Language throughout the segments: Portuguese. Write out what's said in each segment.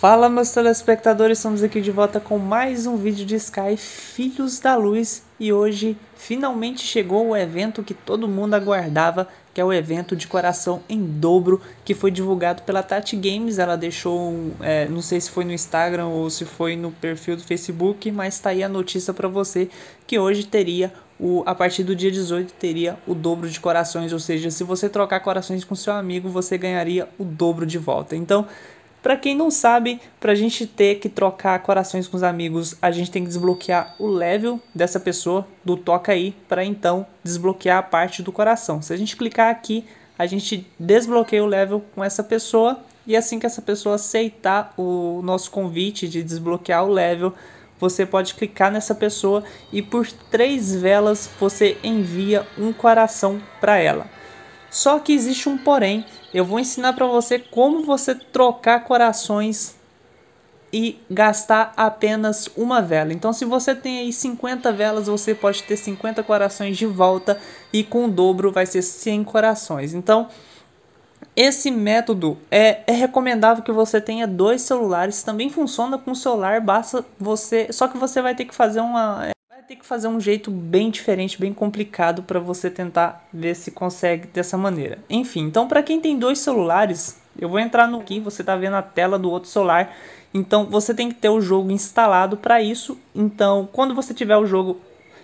Fala meus telespectadores, estamos aqui de volta com mais um vídeo de Sky Filhos da Luz e hoje finalmente chegou o evento que todo mundo aguardava, que é o evento de coração em dobro que foi divulgado pela Tati Games, ela deixou, é, não sei se foi no Instagram ou se foi no perfil do Facebook, mas tá aí a notícia para você que hoje teria o, a partir do dia 18 teria o dobro de corações, ou seja, se você trocar corações com seu amigo, você ganharia o dobro de volta. Então, para quem não sabe, para a gente ter que trocar corações com os amigos, a gente tem que desbloquear o level dessa pessoa do toca aí para então desbloquear a parte do coração. Se a gente clicar aqui, a gente desbloqueia o level com essa pessoa e assim que essa pessoa aceitar o nosso convite de desbloquear o level, você pode clicar nessa pessoa e por três velas você envia um coração para ela. Só que existe um porém. Eu vou ensinar para você como você trocar corações e gastar apenas uma vela. Então, se você tem aí 50 velas, você pode ter 50 corações de volta e com o dobro vai ser 100 corações. Então, esse método é, é recomendável que você tenha dois celulares. Também funciona com celular, basta você. Só que você vai ter que fazer uma ter que fazer um jeito bem diferente, bem complicado para você tentar ver se consegue dessa maneira. Enfim, então para quem tem dois celulares, eu vou entrar no que você está vendo a tela do outro celular. Então você tem que ter o jogo instalado para isso. Então quando você tiver o jogo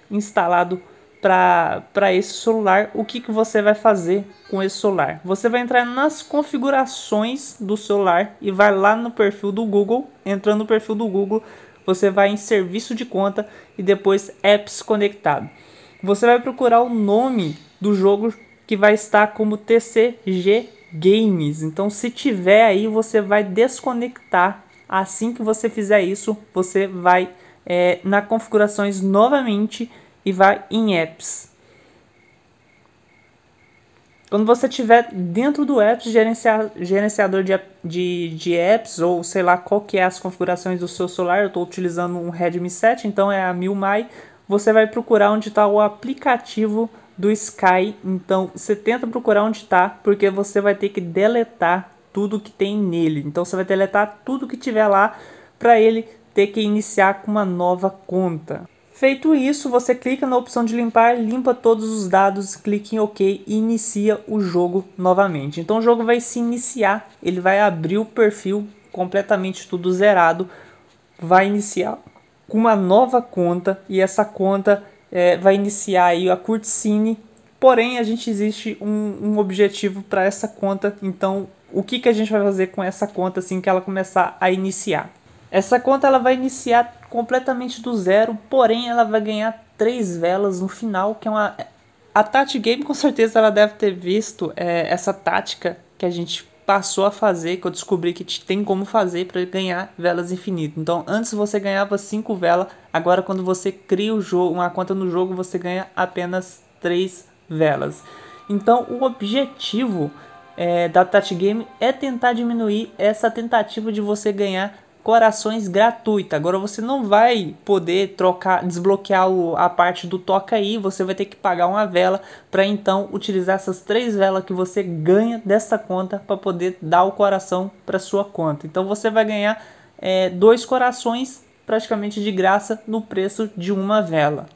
instalado para esse celular, o que, que você vai fazer com esse celular? Você vai entrar nas configurações do celular e vai lá no perfil do Google. Entrando no perfil do Google, você vai em serviço de conta e depois apps conectado. Você vai procurar o nome do jogo que vai estar como TCG Games. Então, se tiver aí, você vai desconectar. Assim que você fizer isso, você vai é, na configurações novamente e vai em apps. Quando você tiver dentro do apps, gerencia, gerenciador de, de, de, apps, ou sei lá qual que é as configurações do seu celular, eu estou utilizando um Redmi 7, então é a MilMai, você vai procurar onde está o aplicativo do Sky, então você tenta procurar onde está, porque você vai ter que deletar tudo que tem nele, então você vai deletar tudo que tiver lá para ele ter que iniciar com uma nova conta. Feito isso, você clica na opção de limpar, limpa todos os dados, clique em OK e inicia o jogo novamente. Então o jogo vai se iniciar, ele vai abrir o perfil completamente tudo zerado, vai iniciar com uma nova conta e essa conta é, vai iniciar aí a cutscene. Porém, a gente existe um, um objetivo para essa conta, então o que, que a gente vai fazer com essa conta assim que ela começar a iniciar? Essa conta ela vai iniciar completamente do zero, porém ela vai ganhar três velas no final, que é uma a Tati Game com certeza ela deve ter visto é, essa tática que a gente passou a fazer, que eu descobri que tem como fazer para ganhar velas infinitas. Então, antes você ganhava 5 velas, agora quando você cria o jogo, uma conta no jogo, você ganha apenas 3 velas. Então, o objetivo é, da Tati Game é tentar diminuir essa tentativa de você ganhar corações gratuita. Agora você não vai poder trocar, desbloquear o, a parte do toca aí, você vai ter que pagar uma vela para então utilizar essas três velas que você ganha dessa conta para poder dar o coração para sua conta. Então você vai ganhar é, dois corações praticamente de graça no preço de uma vela.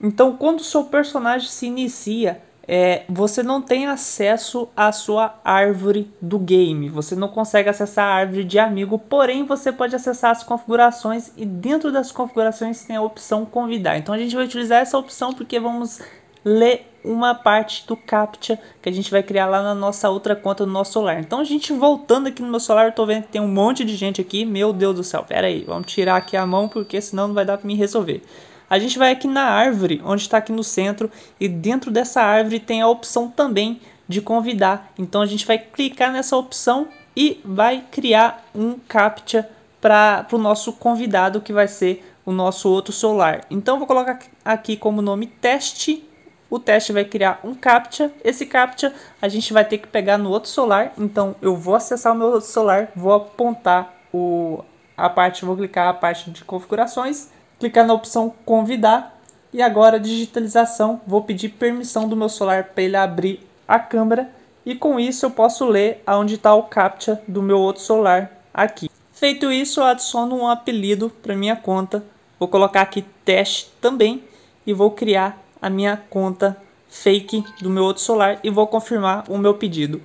Então, quando o seu personagem se inicia, é, você não tem acesso à sua árvore do game. Você não consegue acessar a árvore de amigo, porém você pode acessar as configurações e dentro das configurações tem a opção convidar. Então a gente vai utilizar essa opção porque vamos ler uma parte do captcha que a gente vai criar lá na nossa outra conta do nosso celular. Então a gente voltando aqui no meu celular, eu tô vendo que tem um monte de gente aqui. Meu Deus do céu, pera aí, vamos tirar aqui a mão porque senão não vai dar para me resolver. A gente vai aqui na árvore, onde está aqui no centro, e dentro dessa árvore tem a opção também de convidar. Então a gente vai clicar nessa opção e vai criar um CAPTCHA para o nosso convidado, que vai ser o nosso outro solar. Então vou colocar aqui como nome teste. O teste vai criar um captcha. Esse captcha a gente vai ter que pegar no outro solar. Então eu vou acessar o meu outro solar, vou apontar o a parte, vou clicar a parte de configurações clicar na opção convidar e agora digitalização, vou pedir permissão do meu celular para ele abrir a câmera e com isso eu posso ler aonde está o captcha do meu outro celular aqui. Feito isso, eu adiciono um apelido para minha conta, vou colocar aqui teste também e vou criar a minha conta fake do meu outro celular e vou confirmar o meu pedido.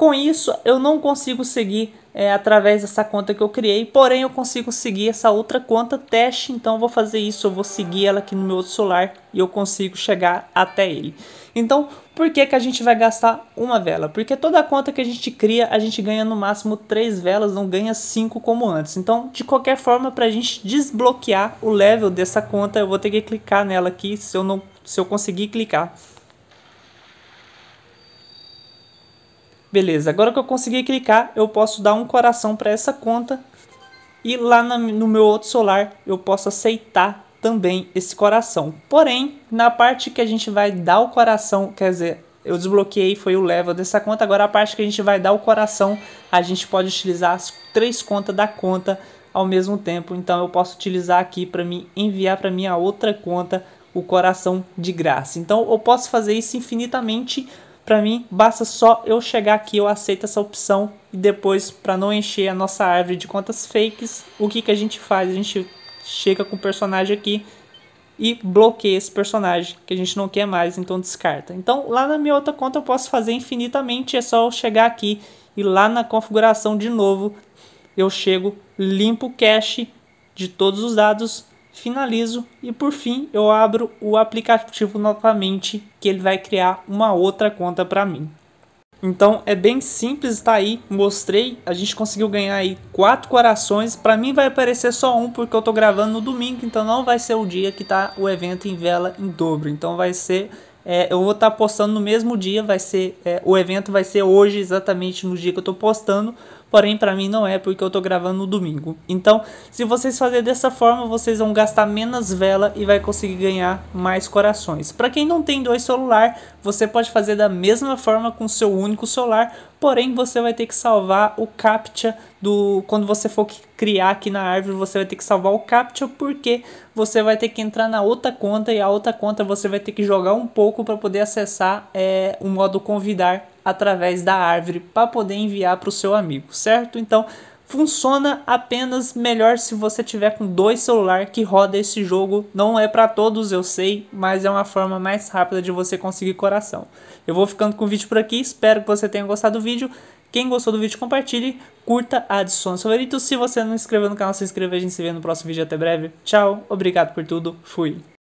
Com isso, eu não consigo seguir é, através dessa conta que eu criei, porém eu consigo seguir essa outra conta teste, então vou fazer isso, eu vou seguir ela aqui no meu outro celular e eu consigo chegar até ele. Então, por que, que a gente vai gastar uma vela? Porque toda conta que a gente cria, a gente ganha no máximo três velas, não ganha cinco como antes. Então, de qualquer forma, para a gente desbloquear o level dessa conta, eu vou ter que clicar nela aqui, se eu, não, se eu conseguir clicar. Beleza, agora que eu consegui clicar, eu posso dar um coração para essa conta. E lá na, no meu outro solar, eu posso aceitar também esse coração. Porém, na parte que a gente vai dar o coração, quer dizer, eu desbloqueei, foi o level dessa conta. Agora a parte que a gente vai dar o coração, a gente pode utilizar as três contas da conta ao mesmo tempo. Então eu posso utilizar aqui para me enviar para minha outra conta o coração de graça. Então eu posso fazer isso infinitamente para mim, basta só eu chegar aqui, eu aceito essa opção e depois, para não encher a nossa árvore de contas fakes, o que, que a gente faz? A gente chega com o personagem aqui e bloqueia esse personagem que a gente não quer mais, então descarta. Então lá na minha outra conta eu posso fazer infinitamente, é só eu chegar aqui e lá na configuração de novo eu chego, limpo o cache de todos os dados finalizo e por fim eu abro o aplicativo novamente que ele vai criar uma outra conta para mim. Então é bem simples, tá aí, mostrei, a gente conseguiu ganhar aí quatro corações, para mim vai aparecer só um porque eu tô gravando no domingo, então não vai ser o dia que tá o evento em vela em dobro, então vai ser, é, eu vou estar tá postando no mesmo dia, vai ser, é, o evento vai ser hoje exatamente no dia que eu tô postando, porém para mim não é porque eu estou gravando no domingo. Então, se vocês fazerem dessa forma, vocês vão gastar menos vela e vai conseguir ganhar mais corações. Para quem não tem dois celular, você pode fazer da mesma forma com seu único celular, porém você vai ter que salvar o captcha do quando você for criar aqui na árvore, você vai ter que salvar o captcha porque você vai ter que entrar na outra conta e a outra conta você vai ter que jogar um pouco para poder acessar é, o modo convidar através da árvore para poder enviar para o seu amigo, certo? Então funciona apenas melhor se você tiver com dois celular que roda esse jogo. Não é para todos, eu sei, mas é uma forma mais rápida de você conseguir coração. Eu vou ficando com o vídeo por aqui, espero que você tenha gostado do vídeo. Quem gostou do vídeo, compartilhe, curta, adicione seu favorito. Se você não se inscreveu no canal, se inscreva. A gente se vê no próximo vídeo. Até breve. Tchau, obrigado por tudo. Fui.